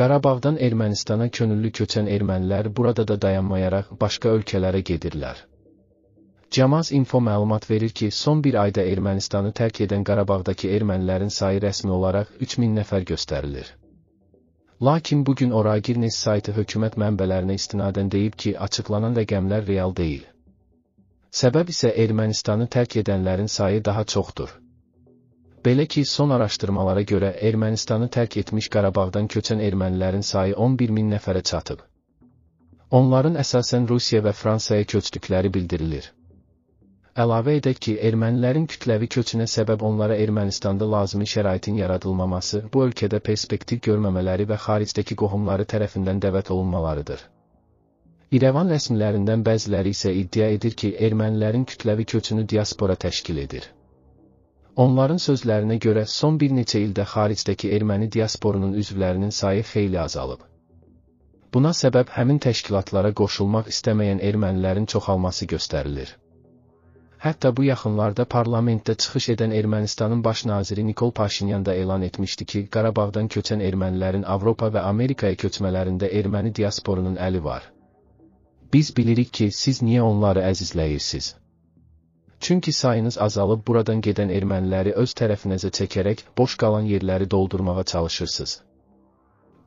Qarabağdan Ermənistana könüllü köçən ermənilər burada da dayanmayaraq başqa ölkələrə gedirlər. Camaz Info məlumat verir ki, son bir ayda Ermənistanı tərk edən Qarabağdakı ermənilərin sayı rəsmi olaraq 3000 nəfər göstərilir. Lakin bugün Oragirnes saytı hökumət mənbələrinə istinadən deyib ki, açıqlanan rəqəmlər real deyil. Səbəb isə Ermənistanı tərk edənlərin sayı daha çoxdur. Belə ki, son araşdırmalara görə Ermənistanı tərk etmiş Qarabağdan köçən ermənilərin sayı 11 min nəfərə çatıb. Onların əsasən Rusiya və Fransaya köçdükləri bildirilir. Əlavə edək ki, ermənilərin kütləvi köçünə səbəb onlara Ermənistanda lazımi şəraitin yaradılmaması, bu ölkədə perspektiv görməmələri və xaricdəki qohumları tərəfindən dəvət olunmalarıdır. İrəvan rəsmilərindən bəziləri isə iddia edir ki, ermənilərin kütləvi köçünü diaspora təşkil edir. Onların sözlərinə görə son bir neçə ildə xaricdəki erməni diasporunun üzvlərinin sayı xeyli azalıb. Buna səbəb həmin təşkilatlara qoşulmaq istəməyən ermənilərin çoxalması göstərilir. Hətta bu yaxınlarda parlamentdə çıxış edən Ermənistanın baş naziri Nikol Paşinyan da elan etmişdi ki, Qarabağdan köçən ermənilərin Avropa və Amerikaya köçmələrində erməni diasporunun əli var. Biz bilirik ki, siz niyə onları əzizləyirsiniz? Çünki sayınız azalıb buradan gedən erməniləri öz tərəfinizə çəkərək boş qalan yerləri doldurmağa çalışırsınız.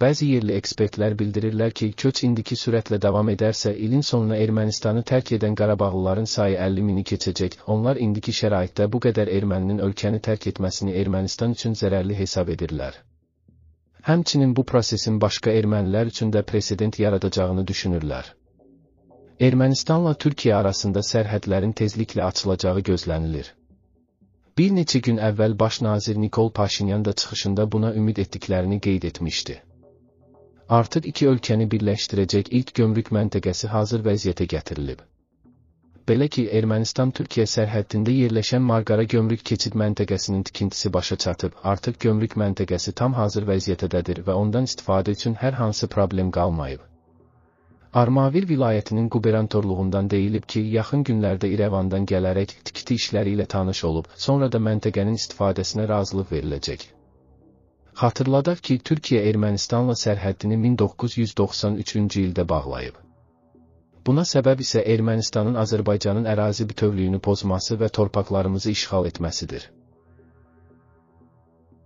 Bəzi yerli ekspertlər bildirirlər ki, köç indiki sürətlə davam edərsə, ilin sonuna Ermənistanı tərk edən Qarabağlıların sayı 50 mini keçəcək. Onlar indiki şəraitdə bu qədər erməninin ölkəni tərk etməsini Ermənistan üçün zərərli hesab edirlər. Həmçinin bu prosesin başqa ermənilər üçün də presedent yaradacağını düşünürlər. Ermənistanla Türkiyə arasında sərhədlərin tezliklə açılacağı gözlənilir. Bir neçə gün əvvəl baş nazir Nikol Paşinyan da çıxışında buna ümid etdiklərini qeyd etmişdi. Artıq iki ölkəni birləşdirəcək ilk gömrük məntəqəsi hazır vəziyyətə gətirilib. Belə ki, Ermənistan-Türkiyə sərhəddində yerləşən Marqara gömrük keçid məntəqəsinin tikintisi başa çatıb, artıq gömrük məntəqəsi tam hazır vəziyyətdədir və ondan istifadə üçün hər hansı problem qalmayıb. Armavir vilayətinin qubernatorluğundan deyilib ki, yaxın günlərdə İrəvandan gələrək tikti işləri ilə tanış olub, sonra da məntəqənin istifadəsinə razılıq veriləcək. Xatırladaq ki, Türkiyə Ermənistanla sərhəddini 1993-cü ildə bağlayıb. Buna səbəb isə Ermənistanın Azərbaycanın ərazi bütövlüyünü pozması və torpaqlarımızı işğal etməsidir.